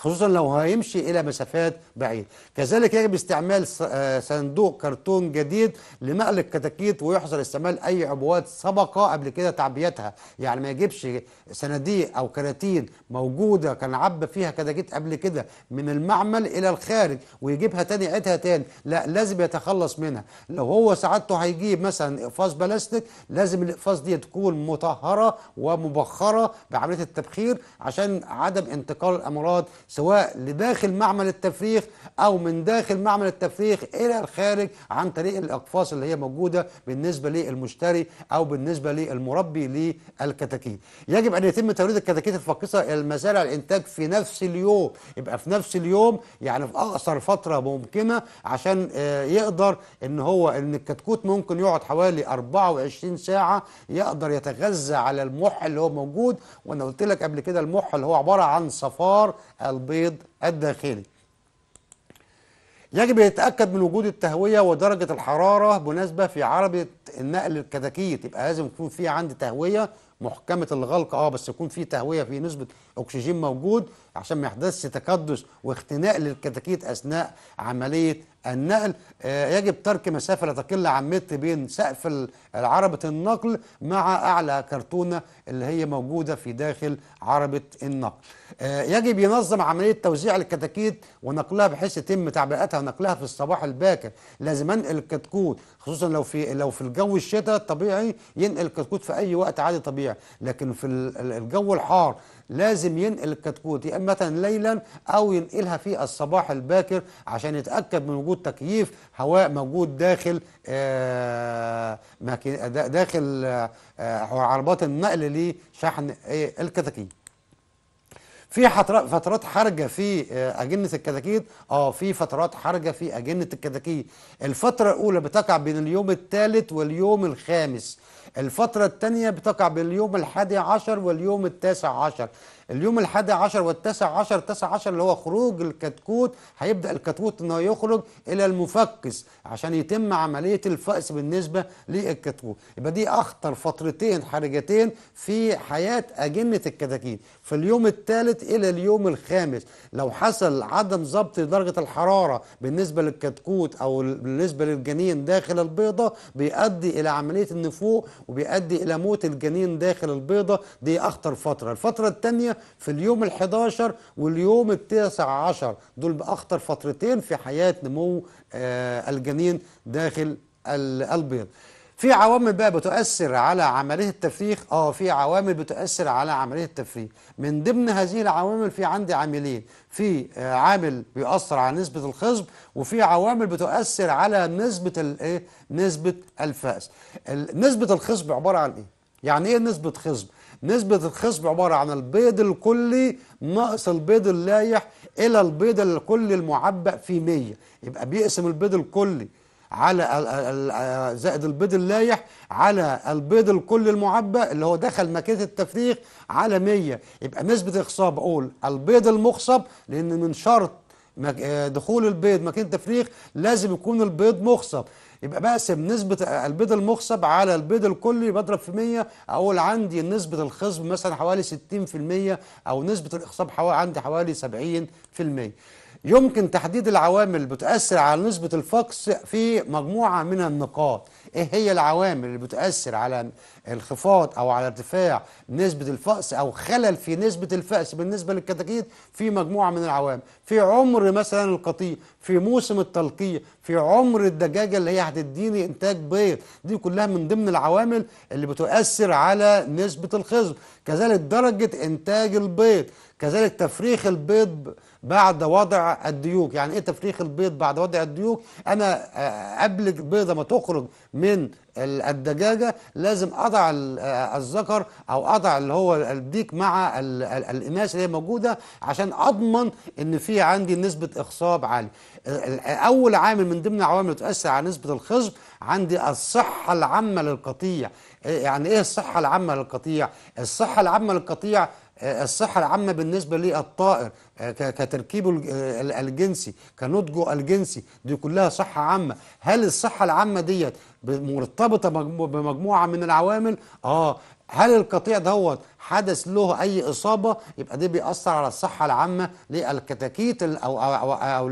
خصوصا لو هيمشي إلى مسافات بعيدة كذلك يجب استعمال آه، صندوق كرتون جديد لنقل الكتاكيت ويحظر استعمال أي عبوات سبق قبل كده تعبيتها يعني ما يجيبش صناديق أو كراتين موجودة كان عبى فيها كتاكيت قبل كده من المعمل إلى الخارج ويجيبها تاني يعيدها تاني لا لازم يتخلص منها لو هو سعادته هيجيب مثلا اقفاص بلاستيك لازم الاقفاص دي تكون مطهرة ومبخرة بعملية التبخير عشان عدم انتقال الأمراض سواء لداخل معمل التفريخ او من داخل معمل التفريخ الى الخارج عن طريق الاقفاص اللي هي موجوده بالنسبه للمشتري او بالنسبه للمربي للكتاكيت يجب ان يتم توريد الكتاكيت الفاقصه الى المزارع الانتاج في نفس اليوم يبقى في نفس اليوم يعني في اقصر فتره ممكنه عشان آه، يقدر ان هو ان الكتكوت ممكن يقعد حوالي 24 ساعه يقدر يتغذى على المح اللي هو موجود وانا قلت لك قبل كده المح اللي هو عباره عن صفار البيض الداخلي يجب يتأكد من وجود التهوية ودرجة الحرارة مناسبة في عربة النقل الكتاكيت يبقى لازم يكون في عندي تهوية محكمة الغلق اه بس يكون في تهوية في نسبة أكسجين موجود عشان ما يحدثش تكدس واختناق للكتاكيت اثناء عمليه النقل آه، يجب ترك مسافه لا تقل عن متر بين سقف عربه النقل مع اعلى كرتونه اللي هي موجوده في داخل عربه النقل. آه، يجب ينظم عمليه توزيع الكتاكيت ونقلها بحيث يتم تعبئتها ونقلها في الصباح الباكر، لازم انقل الكتكوت خصوصا لو في لو في الجو الشتاء الطبيعي ينقل الكتكوت في اي وقت عادي طبيعي، لكن في الجو الحار لازم ينقل الكتكوت يا اما ليلا او ينقلها في الصباح الباكر عشان يتاكد من وجود تكييف هواء موجود داخل آه، داخل آه، آه، عربات النقل لشحن إيه، الكتاكيت في فترات حرجه في اجنه الكتاكيت اه في فترات حرجه في اجنه الكتاكيت الفتره الاولى بتقع بين اليوم الثالث واليوم الخامس الفترة الثانية بتقع باليوم الحادي عشر واليوم التاسع عشر اليوم الحادي عشر والتاسع عشر تسع عشر اللي هو خروج الكتكوت هيبدأ الكتكوت أنه يخرج إلى المفكس عشان يتم عملية الفأس بالنسبة للكتكوت يبقى دي أخطر فترتين حرجتين في حياة أجنة الكتاكيت في اليوم الثالث إلى اليوم الخامس لو حصل عدم ضبط درجة الحرارة بالنسبة للكتكوت أو بالنسبة للجنين داخل البيضة بيؤدي إلى عملية النفوق وبيؤدي إلى موت الجنين داخل البيضة دي أخطر فترة الفترة الثانية في اليوم ال11 واليوم ال19 دول بأخطر فترتين في حياة نمو آه، الجنين داخل البيض في عوامل بقى بتؤثر على عمليه التفريخ اه في عوامل بتؤثر على عمليه التفريخ من ضمن هذه العوامل في عندي عاملين في آه، عامل بيؤثر على نسبه الخصب وفي عوامل بتؤثر على نسبه الايه نسبه الفأس نسبه الخصب عباره عن ايه يعني ايه نسبه خصب نسبة الخصب عبارة عن البيض الكلي ناقص البيض اللايح إلى البيض الكلي المعبأ في 100 يبقى بيقسم البيض الكلي على آه، زائد البيض اللايح على البيض الكلي المعبأ اللي هو دخل ماكينة التفريغ على 100 يبقى نسبة الخصاب أقول البيض المخصب لأن من شرط آه، دخول البيض ماكينة التفريغ لازم يكون البيض مخصب يبقى بقسم نسبة البيض المخصب على البيض الكلي بضرب في 100 أقول عندي نسبة الخصب مثلا حوالي 60% أو نسبة الإخصاب حوالي عندي حوالي 70% يمكن تحديد العوامل بتأثر على نسبة الفقس في مجموعة من النقاط ايه هي العوامل اللي بتؤثر على انخفاض او على ارتفاع نسبه الفأس او خلل في نسبه الفأس بالنسبه للكتاكيت في مجموعه من العوامل في عمر مثلا القطيع في موسم التلقيح في عمر الدجاجه اللي هي هتديني انتاج بيض دي كلها من ضمن العوامل اللي بتؤثر على نسبه الخصب كذلك درجه انتاج البيض كذلك تفريخ البيض بعد وضع الديوك يعني ايه تفريخ البيض بعد وضع الديوك انا آه، قبل البيضه ما تخرج من الدجاجه لازم اضع الذكر آه، او اضع اللي هو الديك مع الاماس اللي هي موجوده عشان اضمن ان في عندي نسبه اخصاب عاليه اول عامل من ضمن العوامل اللي تؤثر على نسبه الخصب عندي الصحه العامه للقطيع إيه يعني ايه الصحه العامه للقطيع الصحه العامه للقطيع الصحة العامة بالنسبة للطائر آه، كتركيبه آه، الجنسي كنضجه الجنسي دي كلها صحة عامة هل الصحة العامة ديت مرتبطة بمجموعة من العوامل؟ اه هل القطيع دوت حدث له اي اصابه يبقى ده بيأثر على الصحه العامه للكتاكيت او او, أو, أو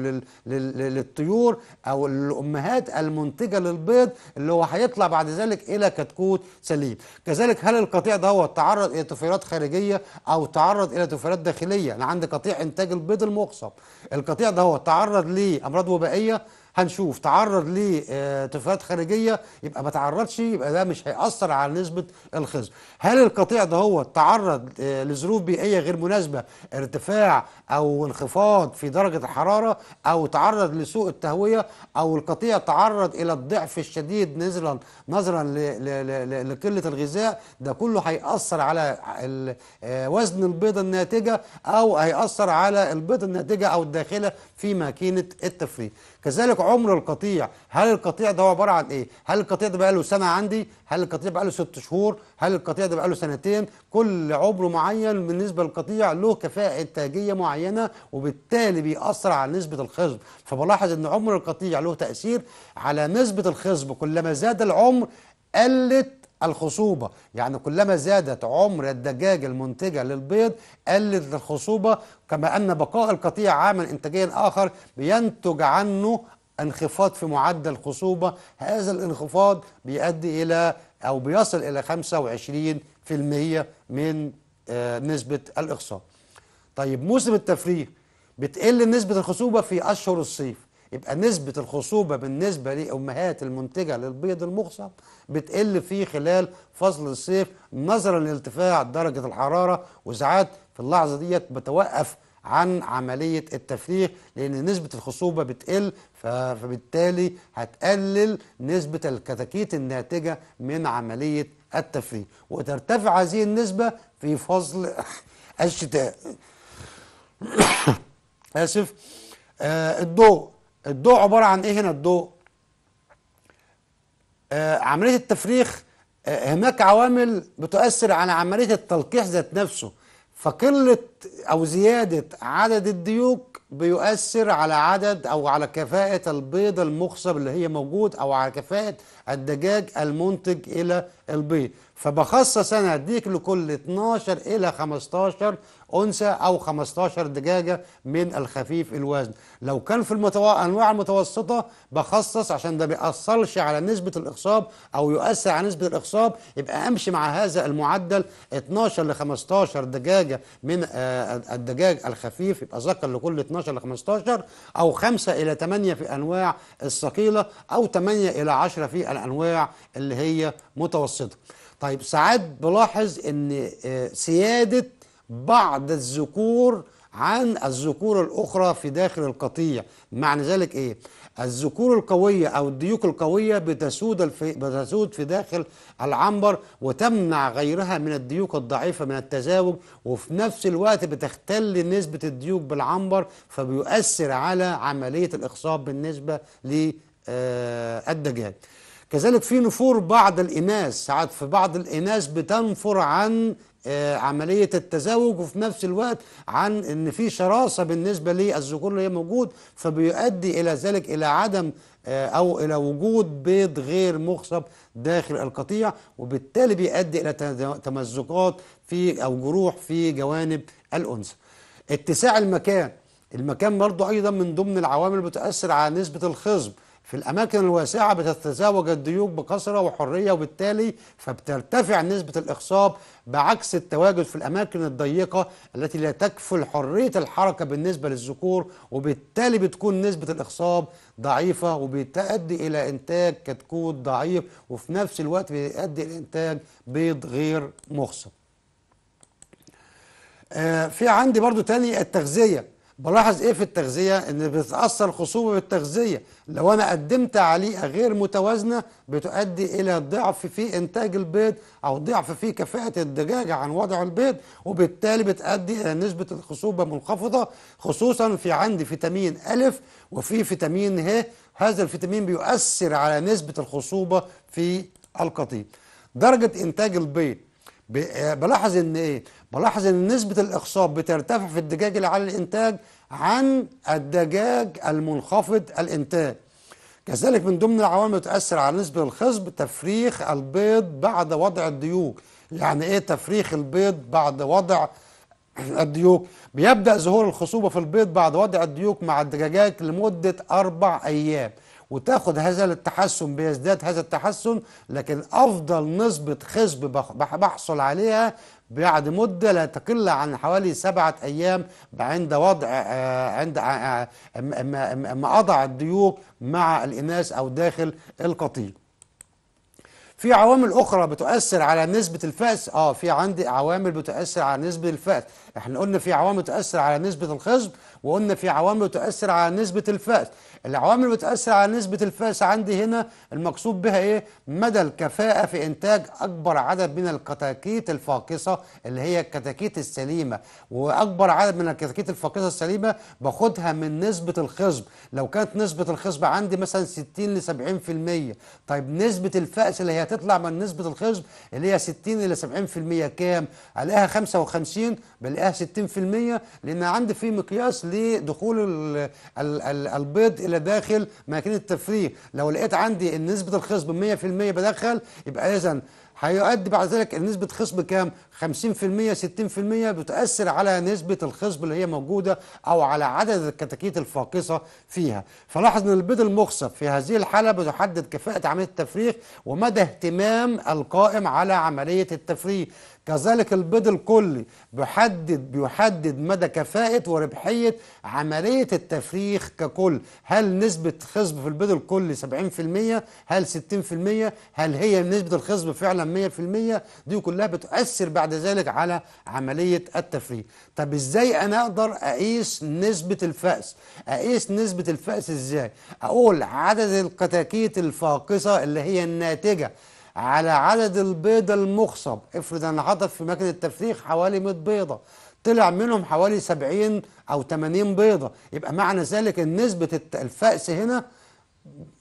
للطيور او الامهات المنتجه للبيض اللي هو هيطلع بعد ذلك الى كتكوت سليم كذلك هل القطيع ده هو تعرض الى طفيلات خارجيه او تعرض الى طفيلات داخليه انا عندي قطيع انتاج البيض المقصب القطيع ده هو تعرض لامراض وبائيه هنشوف تعرض لتفريات آه، خارجيه يبقى ما تعرضش يبقى ده مش هياثر على نسبه الخزن هل القطيع ده هو تعرض آه، لظروف بيئيه غير مناسبه ارتفاع او انخفاض في درجه الحراره او تعرض لسوء التهويه او القطيع تعرض الى الضعف الشديد نزلا نظرا لقله الغذاء ده كله هياثر على آه، وزن البيضه الناتجه او هياثر على البيضه الناتجه او الداخله في ماكينه التفريغ كذلك عمر القطيع هل القطيع ده عباره عن ايه هل القطيع ده بقى له سنه عندي هل القطيع بقى له ست شهور هل القطيع ده بقى له سنتين كل عمر معين بالنسبه للقطيع له كفاءه انتاجيه معينه وبالتالي بيأثر على نسبه الخصب فبلاحظ ان عمر القطيع له تاثير على نسبه الخصب كلما زاد العمر قلت الخصوبة يعني كلما زادت عمر الدجاج المنتجة للبيض قلت الخصوبة كما أن بقاء القطيع عامل إنتاجيا آخر بينتج عنه انخفاض في معدل خصوبة هذا الانخفاض بيؤدي إلى أو بيصل إلى 25% من آه، نسبة الإخصاب طيب موسم التفريغ بتقل نسبة الخصوبة في أشهر الصيف يبقى نسبة الخصوبة بالنسبة لأمهات المنتجة للبيض المخصب بتقل في خلال فصل الصيف نظرا لارتفاع درجة الحرارة وساعات في اللحظة ديت بتوقف عن عملية التفريغ لأن نسبة الخصوبة بتقل فبالتالي هتقلل نسبة الكتاكيت الناتجة من عملية التفريغ وترتفع هذه النسبة في فصل الشتاء آسف آه الضوء الضوء عباره عن ايه هنا الضوء آه عمليه التفريخ آه هناك عوامل بتؤثر على عمليه التلقيح ذات نفسه فقله أو زيادة عدد الديوك بيؤثر على عدد أو على كفاءة البيض المخصب اللي هي موجود أو على كفاءة الدجاج المنتج إلى البيض فبخصص أنا أديك لكل 12 إلى 15 أنثى أو 15 دجاجة من الخفيف الوزن لو كان في المتو... أنواع المتوسطة بخصص عشان ده بيأثرش على نسبة الإخصاب أو يؤثر على نسبة الإخصاب يبقى أمشي مع هذا المعدل 12 ل 15 دجاجة من آه الدجاج الخفيف يبقى ذكر لكل 12 ل 15 او 5 الى 8 في انواع الثقيله او 8 الى 10 في الانواع اللي هي متوسطه طيب ساعات بلاحظ ان آه، سياده بعض الذكور عن الذكور الاخرى في داخل القطيع معنى ذلك ايه الذكور القوية أو الديوك القوية بتسود الف... بتسود في داخل العنبر وتمنع غيرها من الديوك الضعيفة من التزاوج وفي نفس الوقت بتختل نسبة الديوك بالعنبر فبيؤثر على عملية الإخصاب بالنسبة للدجاج آه، كذلك في نفور بعض الإناث ساعات في بعض الإناث بتنفر عن آه، عملية التزاوج وفي نفس الوقت عن ان في شراسة بالنسبة للذكور اللي هي موجود فبيؤدي الى ذلك الى عدم آه، او الى وجود بيض غير مخصب داخل القطيع وبالتالي بيؤدي الى تمزقات في او جروح في جوانب الانثى اتساع المكان المكان برضه ايضا من ضمن العوامل بتؤثر على نسبة الخصب في الأماكن الواسعة بتتزاوج الديوك بكثرة وحرية وبالتالي فبترتفع نسبة الإخصاب بعكس التواجد في الأماكن الضيقة التي لا تكفل حرية الحركة بالنسبة للذكور وبالتالي بتكون نسبة الإخصاب ضعيفة وبتؤدي إلى إنتاج كتكوت ضعيف وفي نفس الوقت بيؤدي إلى إنتاج بيض غير مخصب. آه، في عندي برضو تاني التغذية بلاحظ ايه في التغذيه ان بتتاثر خصوبه بالتغذيه لو انا قدمت عليقه غير متوازنه بتؤدي الى ضعف في انتاج البيض او ضعف في كفاءه الدجاج عن وضع البيض وبالتالي بتؤدي الى نسبه الخصوبه منخفضه خصوصا في عندي فيتامين الف وفي فيتامين ه هذا الفيتامين بيؤثر على نسبه الخصوبه في القطيف درجه انتاج البيض آه، بلاحظ ان ايه بلاحظ ان نسبه الاخصاب بترتفع في الدجاج العالي الانتاج عن الدجاج المنخفض الانتاج كذلك من ضمن العوامل تؤثر على نسبه الخصب تفريخ البيض بعد وضع الديوك يعني ايه تفريخ البيض بعد وضع الديوك بيبدا ظهور الخصوبه في البيض بعد وضع الديوك مع الدجاجات لمده اربع ايام وتاخد هذا التحسن بيزداد هذا التحسن لكن افضل نسبه خصب بحصل عليها بعد مدة لا تقل عن حوالي سبعة أيام عند وضع آه، آه، عند آه، ما أضع الديوب مع الإناث أو داخل القطيل في عوامل اخرى بتؤثر على نسبه الفأس اه في عندي عوامل بتؤثر على نسبه الفأس احنا قلنا في عوامل بتؤثر على نسبه الخصب وقلنا في عوامل تؤثر على نسبة الفاس العوامل اللي بتأثر على نسبة الفاس عندي هنا المقصود بها إيه؟ مدى الكفاءة في إنتاج أكبر عدد من الكتاكيت الفاقصة اللي هي الكتاكيت السليمة وأكبر عدد من الكتاكيت الفاقصة السليمة باخدها من نسبة الخصب لو كانت نسبة الخصب عندي مثلا 60 ل 70% طيب نسبة الفأس اللي هي هتطلع من نسبة الخصب اللي هي 60 إلى 70% كام؟ ألاقيها 55 بلاقيها 60% لأن عندي في مقياس لدخول البيض الى داخل ماكينه التفريغ لو لقيت عندي ان نسبه الخصب 100% بدخل يبقى اذا هيؤدي بعد ذلك نسبة خصب كام 50% 60% بتأثر على نسبة الخصب اللي هي موجودة أو على عدد الكتاكيت الفاقصة فيها فلاحظ أن البيض المخصب في هذه الحالة بتحدد كفاءة عملية التفريغ ومدى اهتمام القائم على عملية التفريغ كذلك البيض الكلي بيحدد بيحدد مدى كفاءة وربحية عملية التفريخ ككل هل نسبة خصب في البيض الكلي 70% هل 60% هل هي نسبة الخصب فعلا 100% دي كلها بتؤثر بعد ذلك على عملية التفريخ طب ازاي انا اقدر اقيس نسبة الفأس اقيس نسبة الفأس ازاي اقول عدد الكتاكيت الفاقصة اللي هي الناتجة على عدد البيضة المخصب افرض أنا حاطط في مكنة التفريخ حوالي 100 بيضة طلع منهم حوالي 70 أو 80 بيضة يبقى معنى ذلك أن نسبة الفأس هنا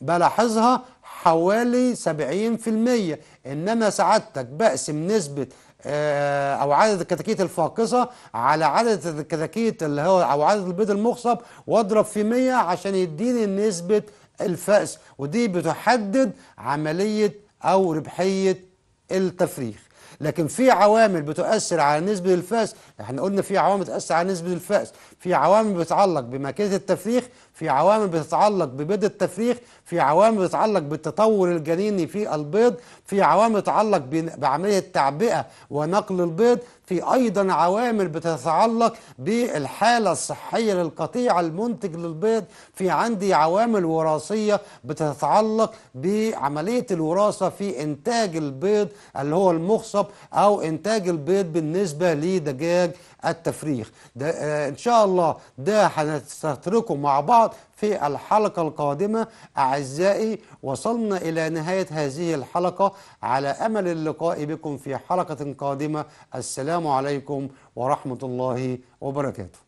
بلاحظها حوالي 70% إنما سعادتك بقسم نسبة آه، او عدد الكتاكيت الفاقصه على عدد الكتاكيت اللي هو او عدد البيض المخصب واضرب في 100 عشان يديني نسبه الفأس ودي بتحدد عمليه أو ربحية التفريخ لكن في عوامل بتؤثر على نسبة الفاس احنا قلنا في عوامل بتأثر على نسبة الفاس في عوامل بتتعلق بماكينة التفريخ في عوامل بتتعلق ببيض التفريخ في عوامل بتتعلق بالتطور الجنيني في البيض في عوامل بتتعلق بعملية التعبئة ونقل البيض في أيضا عوامل بتتعلق بالحالة الصحية للقطيع المنتج للبيض في عندي عوامل وراثية بتتعلق بعملية الوراثة في إنتاج البيض اللي هو المخصب أو إنتاج البيض بالنسبة لدجاج التفريخ ده آه، ان شاء الله ده هنستتركه مع بعض في الحلقة القادمة أعزائي وصلنا إلى نهاية هذه الحلقة على أمل اللقاء بكم في حلقة قادمة السلام عليكم ورحمة الله وبركاته